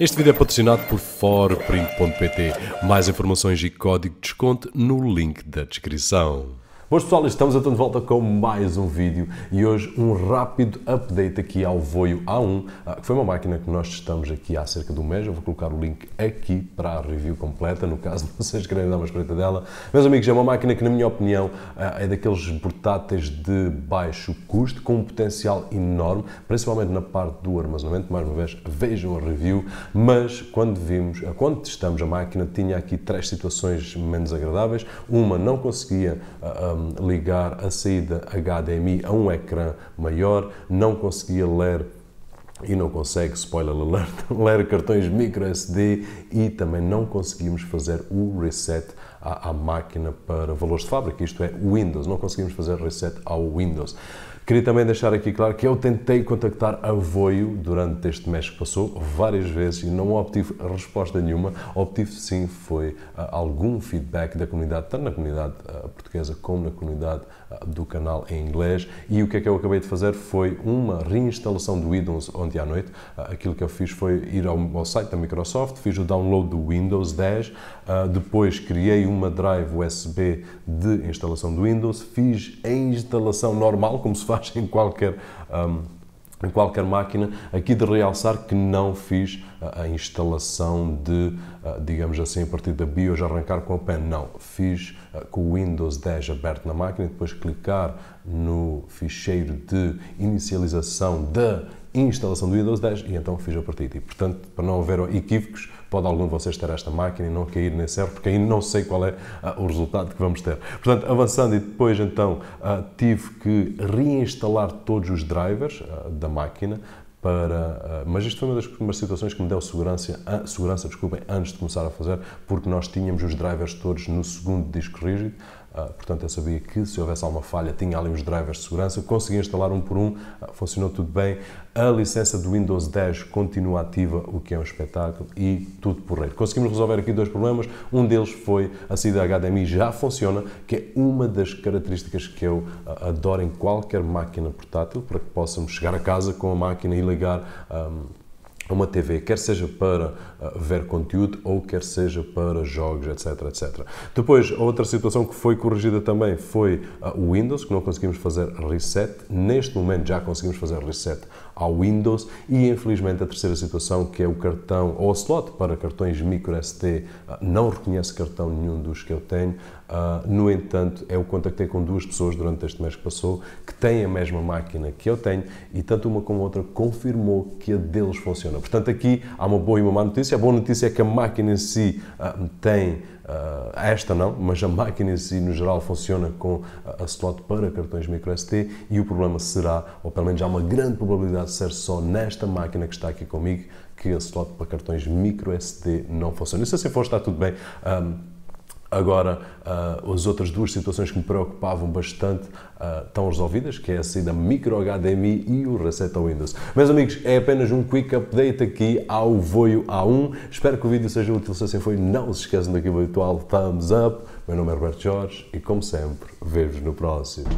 Este vídeo é patrocinado por forprint.pt. Mais informações e código de desconto no link da descrição. Boas pessoal, estamos então de volta com mais um vídeo e hoje um rápido update aqui ao Voio A1, ah, que foi uma máquina que nós testamos aqui há cerca de um mês. Eu vou colocar o link aqui para a review completa, no caso vocês querem dar uma espreita dela. Meus amigos, é uma máquina que, na minha opinião, ah, é daqueles portáteis de baixo custo, com um potencial enorme, principalmente na parte do armazenamento. Mais uma vez, vejam a review, mas quando vimos, ah, quando testamos a máquina, tinha aqui três situações menos agradáveis. Uma, não conseguia ligar a saída HDMI a um ecrã maior, não conseguia ler e não consegue, spoiler alert, ler cartões micro SD e também não conseguimos fazer o reset à, à máquina para valores de fábrica, isto é, Windows. Não conseguimos fazer reset ao Windows. Queria também deixar aqui claro que eu tentei contactar a Voio durante este mês que passou várias vezes e não obtive resposta nenhuma. Obtive sim foi ah, algum feedback da comunidade, tanto na comunidade ah, portuguesa como na comunidade ah, do canal em inglês. E o que é que eu acabei de fazer foi uma reinstalação do Windows ontem à noite. Aquilo que eu fiz foi ir ao, site da Microsoft, fiz o download do Windows 10, depois criei um uma drive USB de instalação do Windows, fiz a instalação normal, como se faz em qualquer um, em qualquer máquina, aqui de realçar que não fiz a instalação de, digamos assim, a partir da BIOS arrancar com a pen, não. Fiz com o Windows 10 aberto na máquina e depois clicar no ficheiro de inicialização da instalação do Windows 10 e então fiz a partida. E, portanto, para não haver equívocos, pode algum de vocês ter esta máquina e não cair nesse erro, porque ainda não sei qual é uh, o resultado que vamos ter. Portanto, avançando e depois então uh, tive que reinstalar todos os drivers uh, da máquina para, mas isto foi uma das primeiras situações que me deu segurança, segurança desculpem, antes de começar a fazer, porque nós tínhamos os drivers todos no segundo disco rígido, ah, portanto, eu sabia que se houvesse alguma falha, tinha ali uns drivers de segurança, consegui instalar um por um, ah, funcionou tudo bem. A licença do Windows 10 continua ativa, o que é um espetáculo, e tudo por rei Conseguimos resolver aqui dois problemas. Um deles foi a saída HDMI já funciona, que é uma das características que eu ah, adoro em qualquer máquina portátil, para que possamos chegar a casa com a máquina e ligar. Um, a uma TV, quer seja para uh, ver conteúdo ou quer seja para jogos, etc, etc. Depois, outra situação que foi corrigida também foi ah, o uh, Windows, que não conseguimos fazer reset. Neste momento já conseguimos fazer reset ao Windows e, infelizmente, a terceira situação, que é o cartão ou o slot para cartões microSD, uh, ah, não reconhece cartão nenhum dos que eu tenho. no entanto, eu contactei com duas pessoas durante este mês que passou que têm a mesma máquina que eu tenho e tanto uma como outra confirmou que a deles funciona Portanto, aqui há uma boa e uma má notícia. A boa notícia é que a máquina em si uh, tem, uh, esta não, mas a máquina em si, no geral, funciona com a slot para cartões microSD e o problema será, ou pelo menos há uma grande probabilidade de ser só nesta máquina que está aqui comigo, que a slot para cartões microSD não funciona. E se assim for, está tudo bem. Um, ah, Agora, uh, as outras duas situações que me preocupavam bastante uh, ah, estão resolvidas, que é a saída micro HDMI e o reset ao Windows. Meus amigos, é apenas um quick update aqui ao Voio A1. Espero que o vídeo seja útil, se assim foi, não se esqueçam daquilo habitual, thumbs up. Meu nome é Roberto Jorge e, como sempre, vejo-vos no próximo.